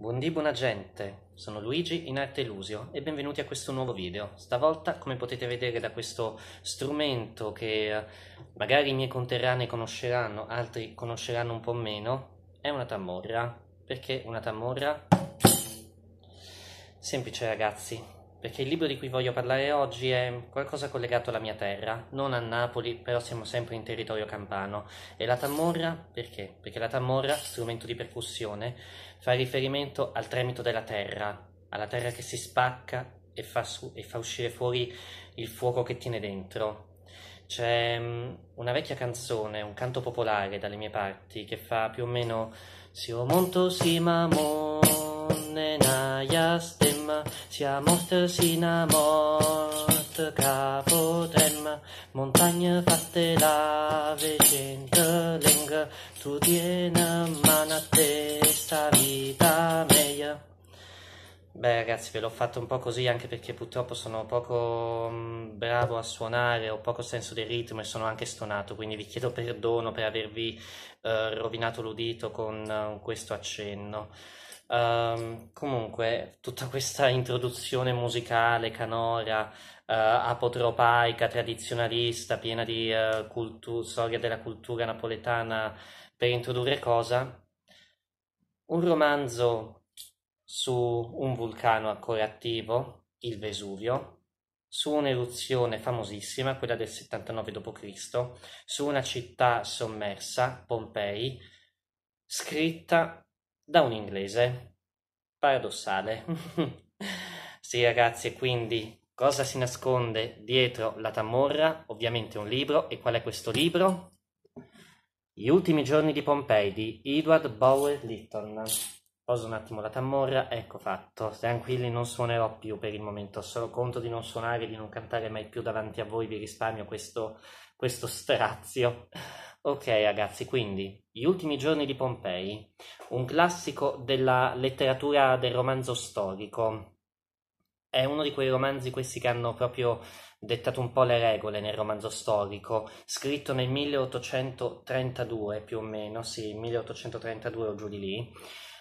Buondì buona gente, sono Luigi in Arte Illusio e benvenuti a questo nuovo video. Stavolta, come potete vedere da questo strumento che eh, magari i miei conterranei conosceranno, altri conosceranno un po' meno, è una tamorra. Perché una tamorra? Semplice ragazzi, perché il libro di cui voglio parlare oggi è qualcosa collegato alla mia terra, non a Napoli, però siamo sempre in territorio campano. E la tamorra, perché? Perché la tamorra, strumento di percussione, fa riferimento al tremito della terra, alla terra che si spacca e fa, su- e fa uscire fuori il fuoco che tiene dentro. C'è mm, una vecchia canzone, un canto popolare dalle mie parti, che fa più o meno Sio o monto si mamor ne nena stemma sia morta sino a morte capo montagne fatte la vecente lenga tu tieni mano a testa vita meglio Beh ragazzi ve l'ho fatto un po' così anche perché purtroppo sono poco mm, bravo a suonare, ho poco senso del ritmo e sono anche stonato, quindi vi chiedo perdono per avervi eh, rovinato l'udito con eh, questo accenno. Um, comunque, tutta questa introduzione musicale, canora, uh, apotropaica, tradizionalista, piena di uh, cultu- storia della cultura napoletana, per introdurre cosa? Un romanzo su un vulcano ancora attivo, il Vesuvio, su un'eruzione famosissima, quella del 79 d.C., su una città sommersa, Pompei, scritta da un inglese. Paradossale. sì, ragazzi, quindi cosa si nasconde dietro la Tamorra? Ovviamente un libro. E qual è questo libro? Gli ultimi giorni di Pompei di Edward Bower Litton. Poso un attimo la Tamorra, ecco fatto. Tranquilli, non suonerò più per il momento. Solo conto di non suonare, di non cantare mai più davanti a voi. Vi risparmio questo, questo strazio Ok ragazzi, quindi Gli ultimi giorni di Pompei, un classico della letteratura del romanzo storico. È uno di quei romanzi questi che hanno proprio dettato un po' le regole nel romanzo storico, scritto nel 1832 più o meno, sì, 1832 o giù di lì.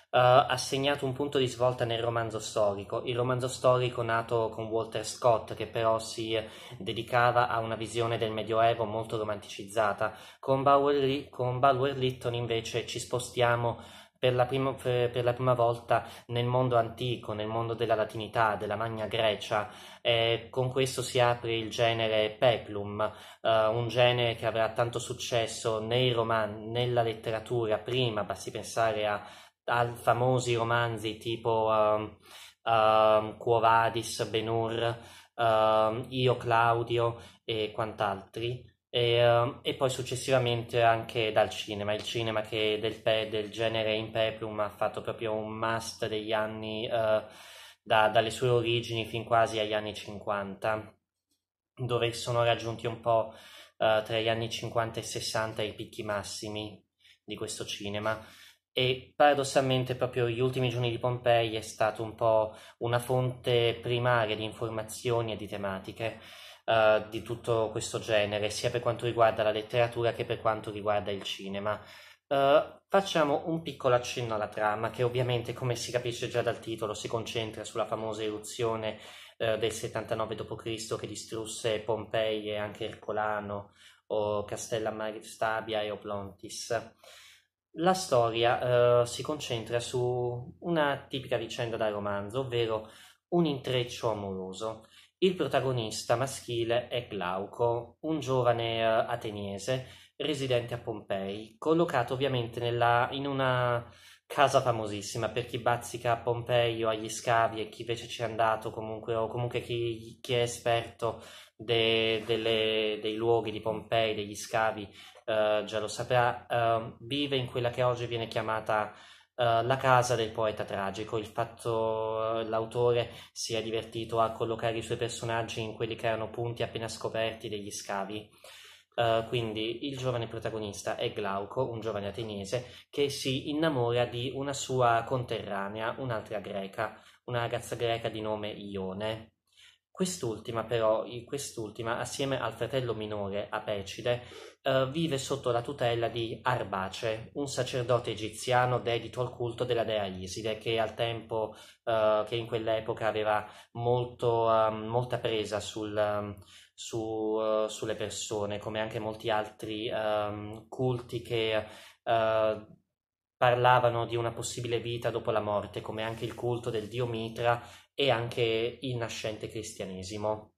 Eh, ha segnato un punto di svolta nel romanzo storico, il romanzo storico nato con Walter Scott che però si dedicava a una visione del Medioevo molto romanticizzata. Con Bauer, con Bauer Litton invece ci spostiamo per la, prima, eh, per la, prima, volta nel mondo antico, nel mondo della latinità, della Magna Grecia. e con questo si apre il genere peplum, eh, un genere che avrà tanto successo nei romanzi, nella letteratura prima, basti pensare a a famosi romanzi tipo um, um, Quo Vadis, Benur, um, Io Claudio e quant'altri, e, um, e, poi successivamente anche dal cinema, il cinema che del, pe- del genere in peplum ha fatto proprio un must degli anni, uh, da, dalle sue origini fin quasi agli anni 50, dove sono raggiunti un po' uh, tra gli anni 50 e 60 i picchi massimi di questo cinema e paradossalmente proprio gli ultimi giorni di Pompei è stato un po' una fonte primaria di informazioni e di tematiche uh, di tutto questo genere, sia per quanto riguarda la letteratura che per quanto riguarda il cinema. Uh, facciamo un piccolo accenno alla trama, che ovviamente, come si capisce già dal titolo, si concentra sulla famosa eruzione uh, del 79 d.C. che distrusse Pompei e anche Ercolano, o Castellammare di Stabia e Oplontis. La storia eh, si concentra su una tipica vicenda da romanzo, ovvero un intreccio amoroso. Il protagonista maschile è Glauco, un giovane eh, ateniese residente a Pompei, collocato ovviamente nella, in una casa famosissima per chi bazzica a Pompei o agli scavi e chi invece ci è andato comunque o comunque chi, chi è esperto de, delle, dei luoghi di Pompei, degli scavi eh, già lo saprà, eh, vive in quella che oggi viene chiamata eh, la casa del poeta tragico. Il fatto eh, l'autore si è divertito a collocare i suoi personaggi in quelli che erano punti appena scoperti degli scavi. Uh, quindi il giovane protagonista è Glauco, un giovane ateniese, che si innamora di una sua conterranea, un'altra greca, una ragazza greca di nome Ione. Quest'ultima però, quest'ultima, assieme al fratello minore Apecide, eh, vive sotto la tutela di Arbace, un sacerdote egiziano dedito al culto della dea Iside, che al tempo, eh, che in quell'epoca aveva molto, eh, molta presa sul, ehm, su, eh, sulle persone, come anche molti altri ehm, culti che eh, parlavano di una possibile vita dopo la morte, come anche il culto del dio Mitra e anche il nascente cristianesimo.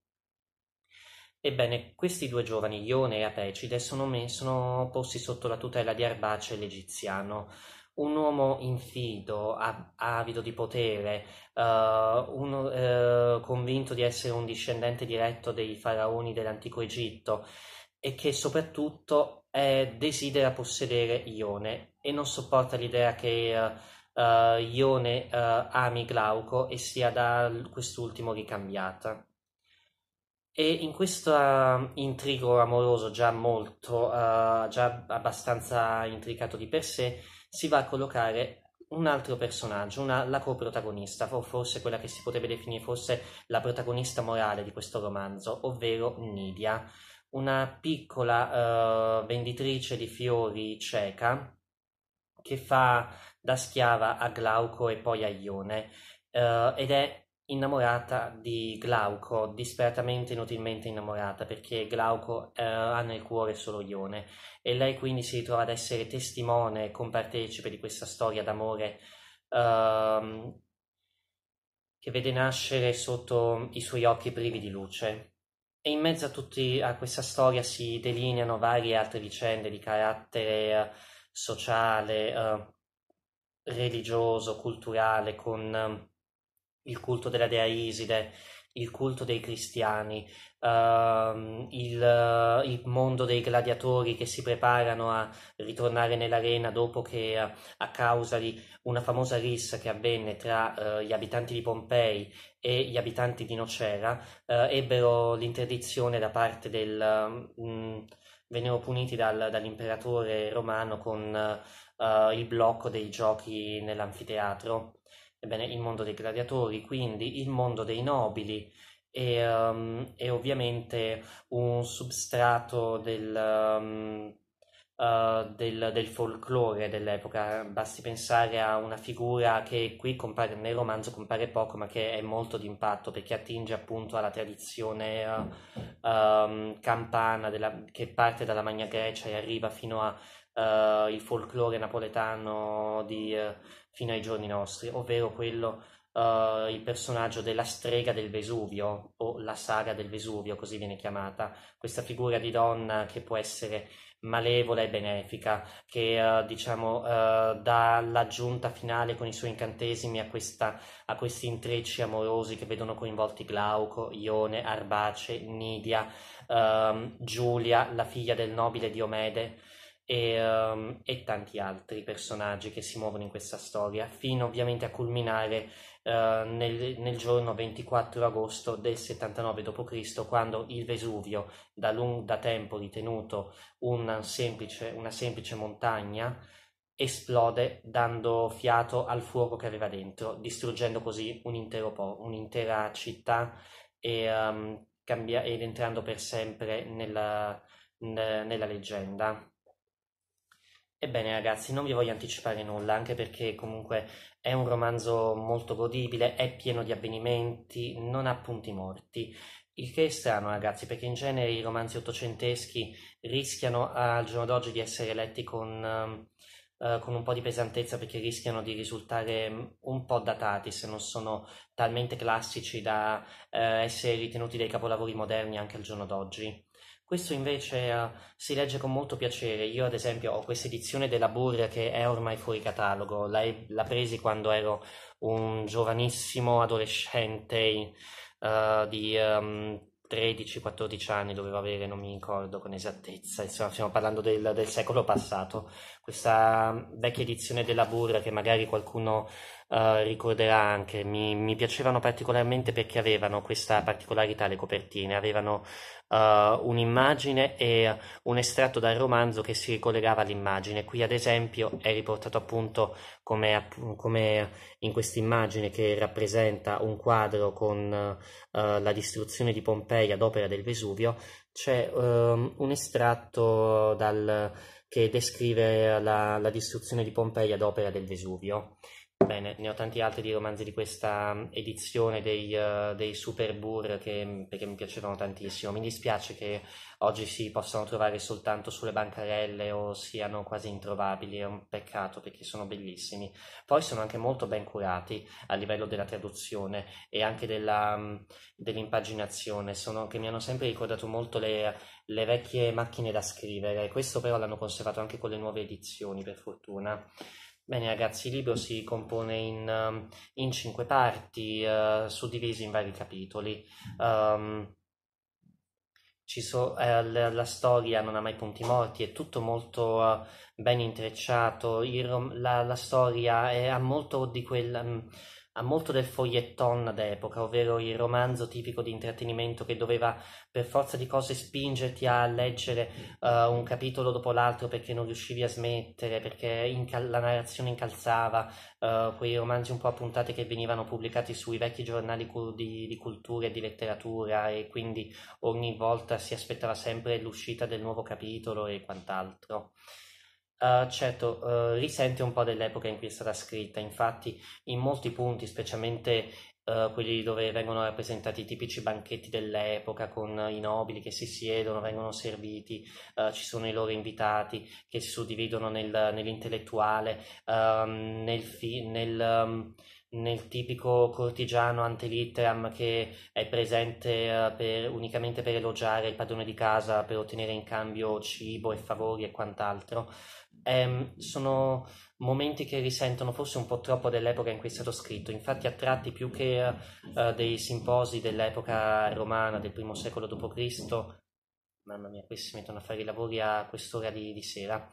Ebbene, questi due giovani, Ione e Apecide, sono, sono posti sotto la tutela di Arbace l'egiziano, un uomo infido, avido di potere, uh, uno, uh, convinto di essere un discendente diretto dei faraoni dell'antico Egitto e che soprattutto eh, desidera possedere Ione e non sopporta l'idea che uh, uh, Ione uh, ami Glauco e sia da quest'ultimo ricambiata. E in questo uh, intrigo amoroso già molto, già abbastanza intricato di per sé, si va a collocare un altro personaggio, una, la coprotagonista, o forse quella che si potrebbe definire forse la protagonista morale di questo romanzo, ovvero Nidia, una piccola uh, venditrice di fiori cieca che fa da schiava a Glauco e poi a Ione eh, ed è innamorata di Glauco, disperatamente, inutilmente innamorata, perché Glauco eh, ha nel cuore solo Ione e lei quindi si ritrova ad essere testimone, compartecipe di questa storia d'amore ehm, che vede nascere sotto i suoi occhi privi di luce. E in mezzo a, tutti, a questa storia si delineano varie altre vicende di carattere eh, sociale, eh, religioso, culturale, con ehm, il culto della dea Iside, il culto dei cristiani, uh, il, il, mondo dei gladiatori che si preparano a ritornare nell'arena dopo che uh, a causa di una famosa rissa che avvenne tra uh, gli abitanti di Pompei e gli abitanti di Nocera eh, ebbero l'interdizione da parte del... Um, vennero puniti dal, dall'imperatore romano con uh, il blocco dei giochi nell'anfiteatro, ebbene il mondo dei gladiatori, quindi il mondo dei nobili e, um, e ovviamente un substrato del... Um, eh, del, del folklore dell'epoca. Basti pensare a una figura che qui compare, nel romanzo compare poco, ma che è molto d'impatto perché attinge appunto alla tradizione uh, um, campana della, che parte dalla Magna Grecia e arriva fino al eh, Uh, folklore napoletano di, uh, fino ai giorni nostri, ovvero quello uh, il personaggio della strega del Vesuvio o la saga del Vesuvio, così viene chiamata, questa figura di donna che può essere malevola e benefica, che uh, diciamo uh, dà l'aggiunta finale con i suoi incantesimi a, questa, a, questi intrecci amorosi che vedono coinvolti Glauco, Ione, Arbace, Nidia, um, Giulia, la figlia del nobile Diomede. E, um, e tanti altri personaggi che si muovono in questa storia, fino ovviamente a culminare eh, nel, nel, giorno 24 agosto del 79 d.C., quando il Vesuvio, da, lungo, tempo ritenuto una semplice, una semplice montagna, esplode dando fiato al fuoco che aveva dentro, distruggendo così un intero po- un'intera città e, um, cambia- ed entrando per sempre nella, n- nella leggenda. Ebbene ragazzi, non vi voglio anticipare nulla, anche perché comunque è un romanzo molto godibile, è pieno di avvenimenti, non ha punti morti. Il che è strano ragazzi, perché in genere i romanzi ottocenteschi rischiano al giorno d'oggi di essere letti con, uh, con un po' di pesantezza, perché rischiano di risultare mm, un po' datati se non sono talmente classici da uh, essere ritenuti dei capolavori moderni anche al giorno d'oggi. Questo invece uh, si legge con molto piacere. Io, ad esempio, ho questa edizione della Burr che è ormai fuori catalogo. La, la presi quando ero un giovanissimo adolescente uh, di um, ehm, 13-14 anni, dovevo avere, non mi ricordo con esattezza. Insomma, stiamo parlando del, del secolo passato. Questa mm, vecchia edizione della Burra che magari qualcuno eh, ricorderà anche, mi, mi, piacevano particolarmente perché avevano questa particolarità le copertine, avevano uh, un'immagine e un estratto dal romanzo che si ricollegava all'immagine. Qui ad esempio è riportato appunto come, come in questa immagine che rappresenta un quadro con uh, la distruzione di Pompei ad opera del Vesuvio, c'è um, un estratto dal che descrive la, la, distruzione di Pompei ad opera del Vesuvio. Bene, ne ho tanti altri di romanzi di questa mm, edizione dei, uh, dei Superbur che, mm, perché mi piacevano tantissimo. Mi dispiace che oggi si possano trovare soltanto sulle bancarelle o siano quasi introvabili, è un peccato perché sono bellissimi. Poi sono anche molto ben curati a livello della traduzione e anche della, um, dell'impaginazione, sono, che mi hanno sempre ricordato molto le, le vecchie macchine da scrivere. Questo però l'hanno conservato anche con le nuove edizioni, per fortuna. Bene, ragazzi, il libro si compone in, um, in cinque parti, uh, eh, suddivisi in vari capitoli. Um, So, eh, la, la, storia non ha mai punti morti, è tutto molto uh, ben intrecciato, Il, la, la, storia è, ha molto di quel... Um, ha molto del foglietton d'epoca, ovvero il romanzo tipico di intrattenimento che doveva per forza di cose spingerti a leggere uh, un capitolo dopo l'altro perché non riuscivi a smettere, perché incal- la narrazione incalzava, uh, quei romanzi un po' appuntate che venivano pubblicati sui vecchi giornali cu- di, di cultura e di letteratura e quindi ogni volta si aspettava sempre l'uscita del nuovo capitolo e quant'altro. Uh, certo, uh, risente un po' dell'epoca in cui è stata scritta, infatti in molti punti, specialmente uh, quelli dove vengono rappresentati i tipici banchetti dell'epoca con i nobili che si siedono, vengono serviti, eh, ci sono i loro invitati che si suddividono nel, nell'intellettuale, ehm, nel, fi- nel, um, nel, tipico cortigiano ante antelitteram che è presente per, unicamente per elogiare il padrone di casa, per ottenere in cambio cibo e favori e quant'altro ehm, sono momenti che risentono forse un po' troppo dell'epoca in cui è stato scritto, infatti a tratti più che eh, dei simposi dell'epoca romana del primo secolo d.C., mamma mia, questi si mettono a fare i lavori a quest'ora di, di sera,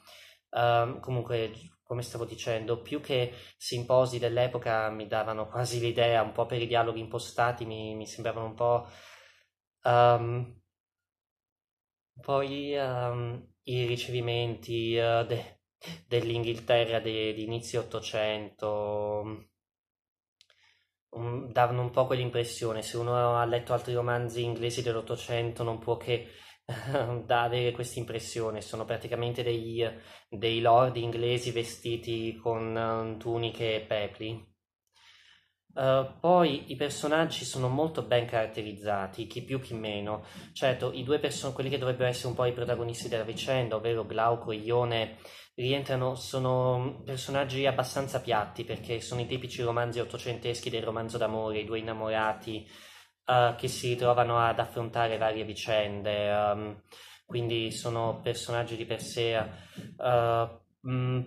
Uh, comunque, come stavo dicendo, più che simposi dell'epoca mi davano quasi l'idea, un po' per i dialoghi impostati, mi, mi sembravano un po'. Ehm, um, poi um, ehm, i ricevimenti uh, de- dell'Inghilterra de, di inizio 800 um, mm, davano un po' quell'impressione. Se uno ha letto altri romanzi inglesi dell'Ottocento non può che da avere questa impressione. Sono praticamente dei, dei lord inglesi vestiti con mm, tuniche e pepli. Uh, eh, poi i personaggi sono molto ben caratterizzati, chi più chi meno. Certo, i due person- quelli che dovrebbero essere un po' i protagonisti della vicenda, ovvero Glauco e Ione, rientrano, sono mm, personaggi abbastanza piatti perché sono i tipici romanzi ottocenteschi del romanzo d'amore, i due innamorati uh, che si ritrovano ad affrontare varie vicende, um, quindi sono personaggi di per sé uh,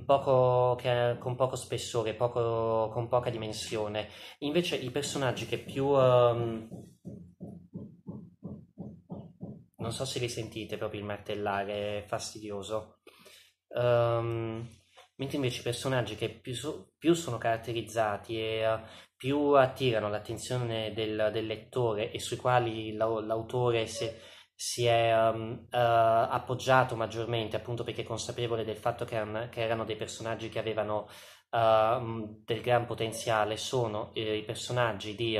Poco, che, con poco spessore, poco, con poca dimensione. Invece i personaggi che più... Um, non so se li sentite proprio il martellare, fastidioso. Um, mentre invece i personaggi che più, so, più sono caratterizzati e uh, più attirano l'attenzione del, del, lettore e sui quali la, l'autore si, si è um, uh, appoggiato maggiormente, appunto perché è consapevole del fatto che, an, che erano dei personaggi che avevano uh, del gran potenziale, sono eh, i personaggi di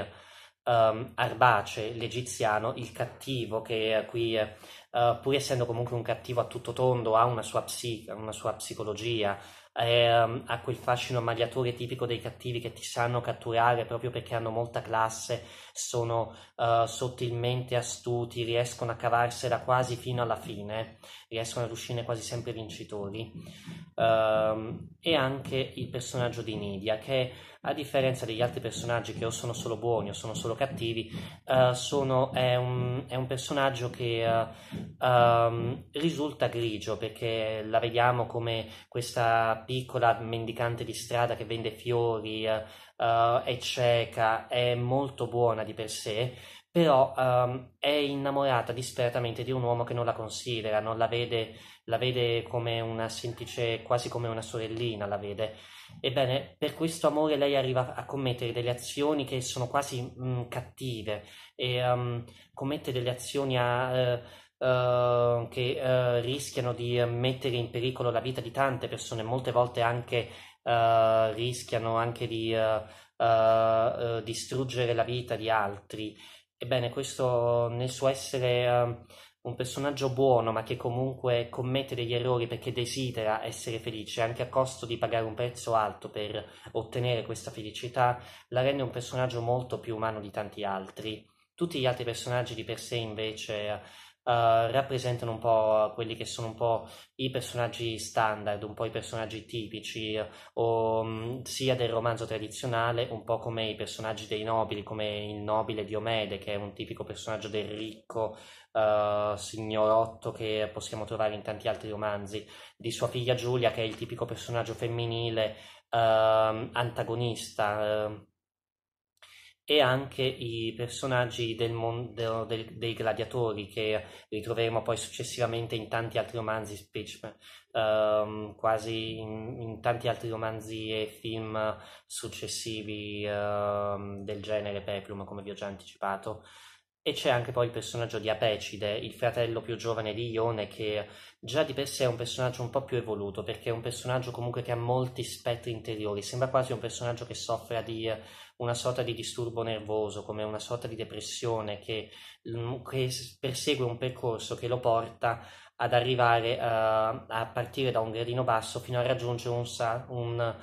um, Arbace, l'egiziano, il cattivo, che qui, uh, pur essendo comunque un cattivo a tutto tondo, ha una sua, psi- una sua psicologia, è, um, ehm, ha quel fascino magliatore tipico dei cattivi che ti sanno catturare proprio perché hanno molta classe, sono uh, sottilmente astuti, riescono a cavarsela quasi fino alla fine, riescono ad uscire quasi sempre vincitori ehm, e anche il personaggio di Nidia che a differenza degli altri personaggi che o sono solo buoni o sono solo cattivi eh, sono, è, un, è, un, personaggio che eh, ehm, risulta grigio perché la vediamo come questa piccola mendicante di strada che vende fiori eh, eh è cieca, è molto buona di per sé però um, è innamorata disperatamente di un uomo che non la considera, non la vede, la vede come una semplice, quasi come una sorellina la vede. Ebbene, per questo amore lei arriva a commettere delle azioni che sono quasi mh, mm, cattive e um, commette delle azioni a, uh, uh, che uh, rischiano di mettere in pericolo la vita di tante persone, molte volte anche eh, rischiano anche di distruggere la vita di altri. Ebbene, questo nel suo essere um, un personaggio buono, ma che comunque commette degli errori perché desidera essere felice, anche a costo di pagare un prezzo alto per ottenere questa felicità, la rende un personaggio molto più umano di tanti altri. Tutti gli altri personaggi di per sé, invece, eh, rappresentano un po' quelli che sono un po' i personaggi standard, un po' i personaggi tipici, o, mm, sia del romanzo tradizionale, un po' come i personaggi dei nobili, come il nobile Diomede, che è un tipico personaggio del ricco uh, signorotto che possiamo trovare in tanti altri romanzi, di sua figlia Giulia, che è il tipico personaggio femminile uh, antagonista ehm, e anche i personaggi del mondo del, dei gladiatori che ritroveremo poi successivamente in tanti altri romanzi, specie, um, quasi in, in, tanti altri romanzi e film successivi um, del genere Peplum, come vi ho già anticipato. E c'è anche poi il personaggio di Apecide, il fratello più giovane di Ione, che già di per sé è un personaggio un po' più evoluto, perché è un personaggio comunque che ha molti spettri interiori, sembra quasi un personaggio che soffre di eh, una sorta di disturbo nervoso, come una sorta di depressione, che, mm, che persegue un percorso che lo porta ad arrivare uh, a partire da un gradino basso fino a raggiungere un, un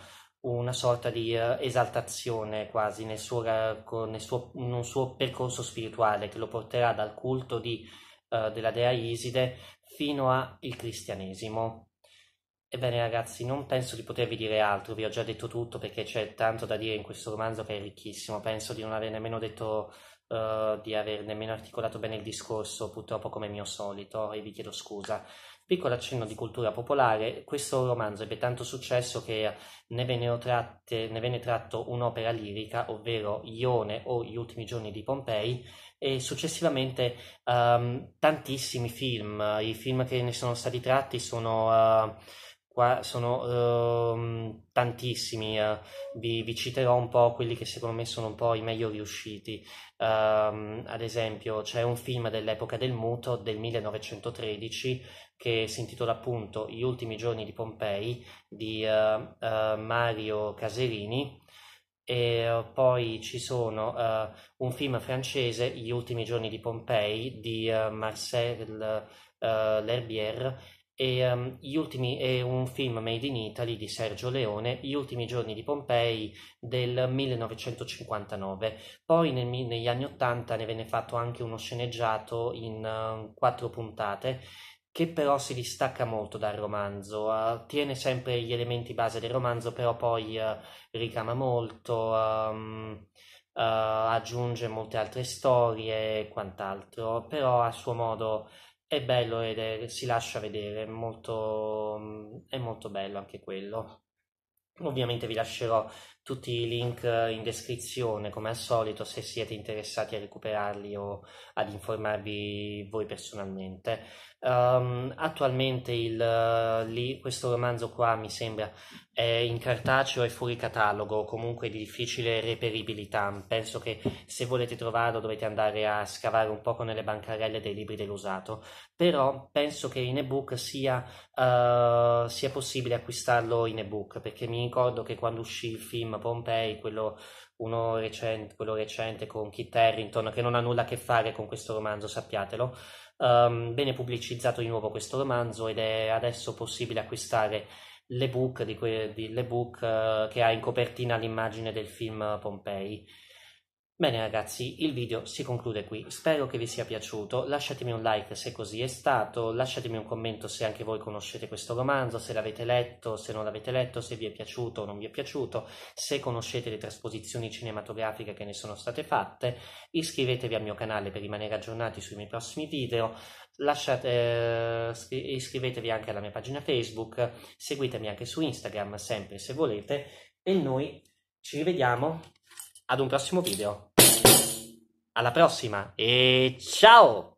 una sorta di uh, esaltazione quasi nel suo, nel suo, in un suo percorso spirituale che lo porterà dal culto di, uh, della dea Iside fino al cristianesimo. Ebbene ragazzi, non penso di potervi dire altro, vi ho già detto tutto perché c'è tanto da dire in questo romanzo che è ricchissimo, penso di non aver nemmeno detto, uh, di aver nemmeno articolato bene il discorso, purtroppo come mio solito, e vi chiedo scusa. Piccolo accenno di cultura popolare, questo romanzo ebbe tanto successo che ne venne, tratte, ne venne tratto un'opera lirica, ovvero Ione o Gli ultimi giorni di Pompei, e successivamente um, tantissimi film. I film che ne sono stati tratti sono... Uh, sono uh, tantissimi, uh, vi, vi, citerò un po' quelli che secondo me sono un po' i meglio riusciti. Uh, ad esempio, c'è un film dell'epoca del muto del 1913 che si intitola appunto Gli ultimi giorni di Pompei di uh, uh, Mario Caserini e eh, poi ci sono un film francese Gli ultimi giorni di Pompei di Marcel L'Herbier e, um, ultimi, e un film made in Italy di Sergio Leone, Gli ultimi giorni di Pompei del 1959. Poi nel, negli anni 80 ne venne fatto anche uno sceneggiato in quattro puntate che però si distacca molto dal romanzo, uh, tiene sempre gli elementi base del romanzo, però poi uh, ricama molto, um, uh, aggiunge molte altre storie e quant'altro, però a suo modo è bello ed è, si lascia vedere, è molto, mm, è molto bello anche quello. Ovviamente vi lascerò tutti i link eh, in descrizione come al solito se siete interessati a recuperarli o ad informarvi voi personalmente. Um, attualmente il, eh, li, questo romanzo qua mi sembra è in cartaceo e fuori catalogo, comunque di difficile reperibilità. Penso che se volete trovarlo dovete andare a scavare un poco nelle bancarelle dei libri dell'usato, però penso che in ebook sia, uh, sia possibile acquistarlo in ebook perché mi ricordo che quando uscì il film prima, Pompei, quello, recente, quello recente, con Kit Harrington, che non ha nulla a che fare con questo romanzo, sappiatelo. Um, viene pubblicizzato di nuovo questo romanzo ed è adesso possibile acquistare l'ebook, di que- di, l'ebook uh, eh, che ha in copertina l'immagine del film Pompei. Bene ragazzi, il video si conclude qui, spero che vi sia piaciuto, lasciatemi un like se così è stato, lasciatemi un commento se anche voi conoscete questo romanzo, se l'avete letto, se non l'avete letto, se vi è piaciuto o non vi è piaciuto, se conoscete le trasposizioni cinematografiche che ne sono state fatte, iscrivetevi al mio canale per rimanere aggiornati sui miei prossimi video, lasciate, eh, iscrivetevi anche alla mia pagina Facebook, seguitemi anche su Instagram sempre se volete e noi ci rivediamo ad un prossimo video. Alla prossima e ciao!